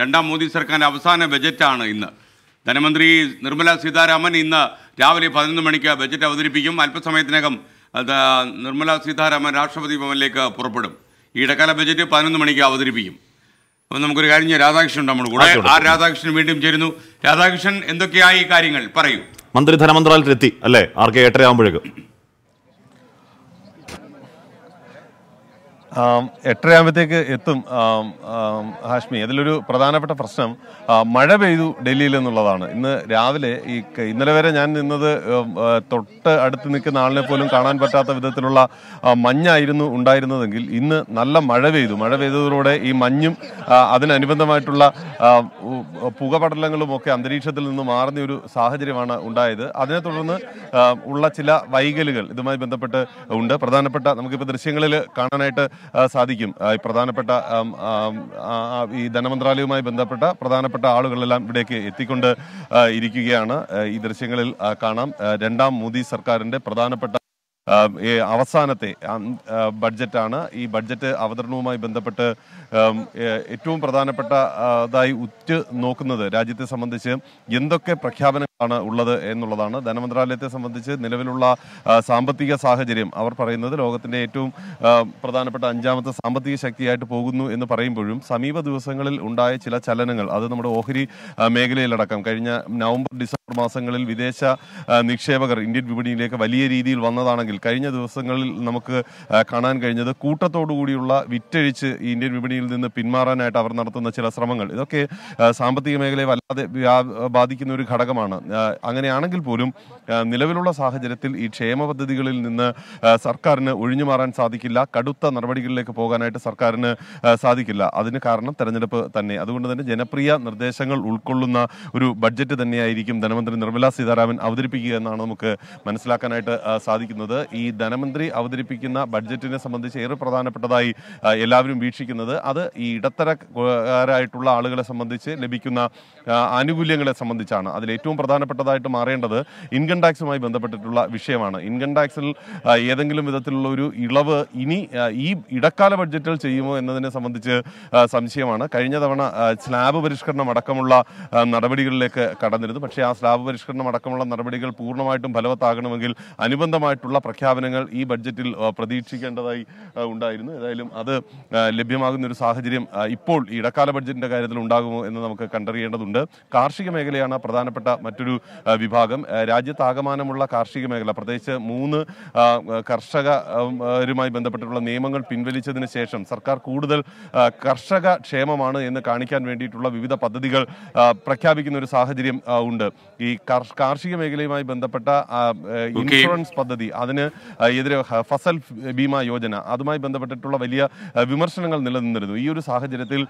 രണ്ടാം മോദി സർക്കാരിൻ്റെ അവസാന ബജറ്റാണ് ഇന്ന് ധനമന്ത്രി നിർമ്മല സീതാരാമൻ ഇന്ന് രാവിലെ പതിനൊന്ന് മണിക്ക് ബജറ്റ് അവതരിപ്പിക്കും അല്പസമയത്തിനകം നിർമ്മല സീതാരാമൻ രാഷ്ട്രപതി ഭവനിലേക്ക് പുറപ്പെടും ഈ ഇടക്കാല ബജറ്റ് പതിനൊന്ന് മണിക്ക് അവതരിപ്പിക്കും അപ്പം നമുക്കൊരു കാര്യം ചെയ്യാം രാധാകൃഷ്ണൻ നമ്മൾ കൂടെ ആ രാധാകൃഷ്ണൻ വീണ്ടും ചേരുന്നു രാധാകൃഷ്ണൻ എന്തൊക്കെയായി കാര്യങ്ങൾ പറയൂ മന്ത്രി ധനമന്ത്രാലയത്തിലെത്തി അല്ലേ ആർക്കെ എട്ടര ആകുമ്പോഴേക്കും എട്ടരയാകുമ്പോഴത്തേക്ക് എത്തും ഹാഷ്മി അതിലൊരു പ്രധാനപ്പെട്ട പ്രശ്നം മഴ പെയ്തു ഡൽഹിയിൽ എന്നുള്ളതാണ് ഇന്ന് രാവിലെ ഈ ഇന്നലെ വരെ ഞാൻ നിന്നത് തൊട്ട് അടുത്ത് നിൽക്കുന്ന ആളിനെ പോലും കാണാൻ പറ്റാത്ത വിധത്തിലുള്ള മഞ്ഞായിരുന്നു ഉണ്ടായിരുന്നതെങ്കിൽ ഇന്ന് നല്ല മഴ പെയ്തു മഴ പെയ്തതോടെ ഈ മഞ്ഞും അതിനനുബന്ധമായിട്ടുള്ള പുകപടലങ്ങളും ഒക്കെ അന്തരീക്ഷത്തിൽ നിന്ന് മാറുന്ന ഒരു സാഹചര്യമാണ് ഉണ്ടായത് അതിനെ തുടർന്ന് ഉള്ള ചില വൈകലുകൾ ഇതുമായി ബന്ധപ്പെട്ട് ഉണ്ട് പ്രധാനപ്പെട്ട നമുക്കിപ്പോൾ ദൃശ്യങ്ങളിൽ കാണാനായിട്ട് സാധിക്കും പ്രധാനപ്പെട്ട ഈ ധനമന്ത്രാലയവുമായി ബന്ധപ്പെട്ട പ്രധാനപ്പെട്ട ആളുകളെല്ലാം ഇവിടേക്ക് എത്തിക്കൊണ്ട് ഇരിക്കുകയാണ് ഈ ദൃശ്യങ്ങളിൽ കാണാം രണ്ടാം മോദി സർക്കാരിന്റെ പ്രധാനപ്പെട്ട അവസാനത്തെ ബഡ്ജറ്റാണ് ഈ ബഡ്ജറ്റ് അവതരണവുമായി ബന്ധപ്പെട്ട് ഏറ്റവും പ്രധാനപ്പെട്ടതായി ഉറ്റു നോക്കുന്നത് രാജ്യത്തെ സംബന്ധിച്ച് എന്തൊക്കെ പ്രഖ്യാപനങ്ങൾ ആണ് ഉള്ളത് എന്നുള്ളതാണ് ധനമന്ത്രാലയത്തെ സംബന്ധിച്ച് നിലവിലുള്ള സാമ്പത്തിക സാഹചര്യം അവർ പറയുന്നത് ലോകത്തിൻ്റെ ഏറ്റവും പ്രധാനപ്പെട്ട അഞ്ചാമത്തെ സാമ്പത്തിക ശക്തിയായിട്ട് പോകുന്നു എന്ന് പറയുമ്പോഴും സമീപ ദിവസങ്ങളിൽ ഉണ്ടായ ചില ചലനങ്ങൾ അത് നമ്മുടെ ഓഹരി മേഖലയിലടക്കം കഴിഞ്ഞ നവംബർ ഡിസംബർ മാസങ്ങളിൽ വിദേശ നിക്ഷേപകർ ഇന്ത്യൻ വിപണിയിലേക്ക് വലിയ രീതിയിൽ വന്നതാണെങ്കിൽ കഴിഞ്ഞ ദിവസങ്ങളിൽ നമുക്ക് കാണാൻ കഴിഞ്ഞത് കൂട്ടത്തോടുകൂടിയുള്ള വിറ്റഴിച്ച് ഇന്ത്യൻ വിപണിയിൽ നിന്ന് പിന്മാറാനായിട്ട് അവർ നടത്തുന്ന ചില ശ്രമങ്ങൾ ഇതൊക്കെ സാമ്പത്തിക മേഖലയെ വല്ലാതെ ബാധിക്കുന്ന ഒരു ഘടകമാണ് അങ്ങനെയാണെങ്കിൽ പോലും നിലവിലുള്ള സാഹചര്യത്തിൽ ഈ ക്ഷേമ പദ്ധതികളിൽ നിന്ന് സർക്കാരിന് ഒഴിഞ്ഞു മാറാൻ സാധിക്കില്ല കടുത്ത നടപടികളിലേക്ക് പോകാനായിട്ട് സർക്കാരിന് സാധിക്കില്ല അതിന് കാരണം തെരഞ്ഞെടുപ്പ് തന്നെ അതുകൊണ്ട് തന്നെ ജനപ്രിയ നിർദ്ദേശങ്ങൾ ഉൾക്കൊള്ളുന്ന ഒരു ബഡ്ജറ്റ് തന്നെയായിരിക്കും ധനമന്ത്രി നിർമ്മലാ സീതാരാമൻ അവതരിപ്പിക്കുക എന്നാണ് നമുക്ക് മനസ്സിലാക്കാനായിട്ട് സാധിക്കുന്നത് ഈ ധനമന്ത്രി അവതരിപ്പിക്കുന്ന ബഡ്ജറ്റിനെ സംബന്ധിച്ച് ഏറെ പ്രധാനപ്പെട്ടതായി എല്ലാവരും വീക്ഷിക്കുന്നത് അത് ഈ ഇടത്തരക്കാരായിട്ടുള്ള ആളുകളെ സംബന്ധിച്ച് ലഭിക്കുന്ന ആനുകൂല്യങ്ങളെ സംബന്ധിച്ചാണ് അതിൽ ഏറ്റവും പ്രധാന പ്രധാനപ്പെട്ടതായിട്ട് മാറേണ്ടത് ഇൻകം ടാക്സുമായി ബന്ധപ്പെട്ടിട്ടുള്ള വിഷയമാണ് ഇൻകം ടാക്സിൽ ഏതെങ്കിലും വിധത്തിലുള്ള ഒരു ഇളവ് ഇനി ഈ ഇടക്കാല ബഡ്ജറ്റിൽ ചെയ്യുമോ എന്നതിനെ സംബന്ധിച്ച് സംശയമാണ് കഴിഞ്ഞ തവണ സ്ലാബ് പരിഷ്കരണം അടക്കമുള്ള നടപടികളിലേക്ക് കടന്നിരുന്നു പക്ഷേ ആ സ്ലാബ് പരിഷ്കരണം അടക്കമുള്ള നടപടികൾ പൂർണ്ണമായിട്ടും ഫലവത്താകണമെങ്കിൽ അനുബന്ധമായിട്ടുള്ള പ്രഖ്യാപനങ്ങൾ ഈ ബഡ്ജറ്റിൽ പ്രതീക്ഷിക്കേണ്ടതായി ഉണ്ടായിരുന്നു ഏതായാലും അത് ലഭ്യമാകുന്ന ഒരു സാഹചര്യം ഇപ്പോൾ ഇടക്കാല ബഡ്ജറ്റിന്റെ കാര്യത്തിൽ ഉണ്ടാകുമോ എന്ന് നമുക്ക് കണ്ടറിയേണ്ടതുണ്ട് കാർഷിക മേഖലയാണ് പ്രധാനപ്പെട്ട മറ്റൊരു മറ്റൊരു വിഭാഗം ആകമാനമുള്ള കാർഷിക മേഖല പ്രത്യേകിച്ച് മൂന്ന് കർഷകരുമായി ബന്ധപ്പെട്ടിട്ടുള്ള നിയമങ്ങൾ പിൻവലിച്ചതിന് ശേഷം സർക്കാർ കൂടുതൽ കർഷക ക്ഷേമമാണ് എന്ന് കാണിക്കാൻ വേണ്ടിയിട്ടുള്ള വിവിധ പദ്ധതികൾ പ്രഖ്യാപിക്കുന്ന ഒരു സാഹചര്യം ഉണ്ട് ഈ കാർഷിക മേഖലയുമായി ബന്ധപ്പെട്ട ഇൻഷുറൻസ് പദ്ധതി അതിന് എതിരെ ഫസൽ ബീമാ യോജന അതുമായി ബന്ധപ്പെട്ടിട്ടുള്ള വലിയ വിമർശനങ്ങൾ നിലനിന്നിരുന്നു ഈ ഒരു സാഹചര്യത്തിൽ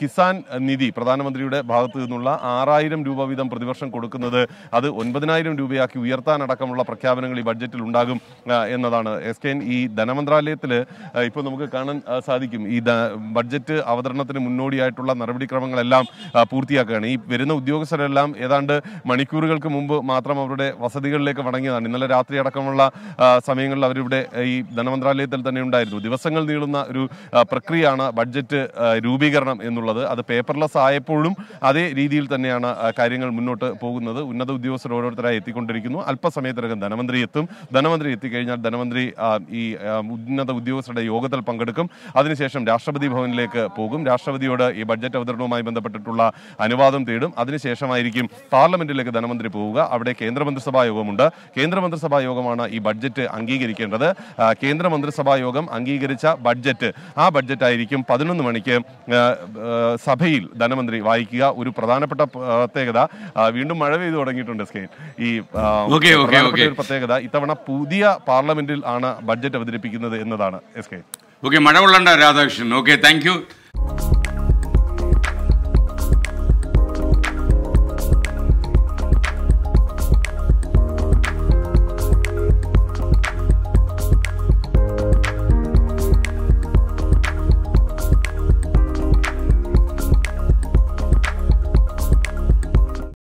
കിസാൻ നിധി പ്രധാനമന്ത്രിയുടെ ഭാഗത്തു നിന്നുള്ള ആറായിരം രൂപ വീതം പ്രതിവർഷം കൊടുക്കുന്നത് അത് ഒൻപതിനായിരം രൂപയാക്കി ഉയർത്താനടക്കമുള്ള പ്രഖ്യാപനങ്ങൾ ഈ ബഡ്ജറ്റിൽ ഉണ്ടാകും എന്നതാണ് എസ് കെ ഈ ധനമന്ത്രാലയത്തിൽ ഇപ്പോൾ നമുക്ക് കാണാൻ സാധിക്കും ഈ ബഡ്ജറ്റ് അവതരണത്തിന് മുന്നോടിയായിട്ടുള്ള നടപടിക്രമങ്ങളെല്ലാം പൂർത്തിയാക്കുകയാണ് ഈ വരുന്ന ഉദ്യോഗസ്ഥരെല്ലാം ഏതാണ്ട് മണിക്കൂറുകൾക്ക് മുമ്പ് മാത്രം അവരുടെ വസതികളിലേക്ക് മടങ്ങിയതാണ് ഇന്നലെ രാത്രി അടക്കമുള്ള സമയങ്ങളിൽ അവരിവിടെ ഈ ധനമന്ത്രാലയത്തിൽ തന്നെ ഉണ്ടായിരുന്നു ദിവസങ്ങൾ നീളുന്ന ഒരു പ്രക്രിയയാണ് ബഡ്ജറ്റ് രൂപീകരണം എന്നുള്ളത് അത് പേപ്പർലെസ് ആയപ്പോഴും അതേ രീതിയിൽ തന്നെയാണ് കാര്യങ്ങൾ മുന്നോട്ട് മുന്നോട്ട് പോകുന്നത് ഉന്നത ഉദ്യോഗസ്ഥർ ഓരോരുത്തരായി എത്തിക്കൊണ്ടിരിക്കുന്നു അല്പസമയത്തിനകം ധനമന്ത്രി എത്തും ധനമന്ത്രി എത്തിക്കഴിഞ്ഞാൽ ധനമന്ത്രി ഈ ഉന്നത ഉദ്യോഗസ്ഥരുടെ യോഗത്തിൽ പങ്കെടുക്കും അതിനുശേഷം രാഷ്ട്രപതി ഭവനിലേക്ക് പോകും രാഷ്ട്രപതിയോട് ഈ ബഡ്ജറ്റ് അവതരണവുമായി ബന്ധപ്പെട്ടിട്ടുള്ള അനുവാദം തേടും അതിനുശേഷമായിരിക്കും പാർലമെന്റിലേക്ക് ധനമന്ത്രി പോവുക അവിടെ കേന്ദ്രമന്ത്രിസഭാ യോഗമുണ്ട് കേന്ദ്രമന്ത്രിസഭാ യോഗമാണ് ഈ ബഡ്ജറ്റ് അംഗീകരിക്കേണ്ടത് കേന്ദ്രമന്ത്രിസഭാ യോഗം അംഗീകരിച്ച ബഡ്ജറ്റ് ആ ബഡ്ജറ്റായിരിക്കും പതിനൊന്ന് മണിക്ക് സഭയിൽ ധനമന്ത്രി വായിക്കുക ഒരു പ്രധാനപ്പെട്ട പ്രത്യേകത വീണ്ടും മഴ പെയ്തു തുടങ്ങിയിട്ടുണ്ട് സ്കെയിൻ ഈ ഒരു പ്രത്യേകത ഇത്തവണ പുതിയ പാർലമെന്റിൽ ആണ് ബഡ്ജറ്റ് അവതരിപ്പിക്കുന്നത് എന്നതാണ് എസ് കെ ഓക്കെ മഴ കൊള്ളണ്ട രാധാകൃഷ്ണൻ ഓക്കെ താങ്ക് യു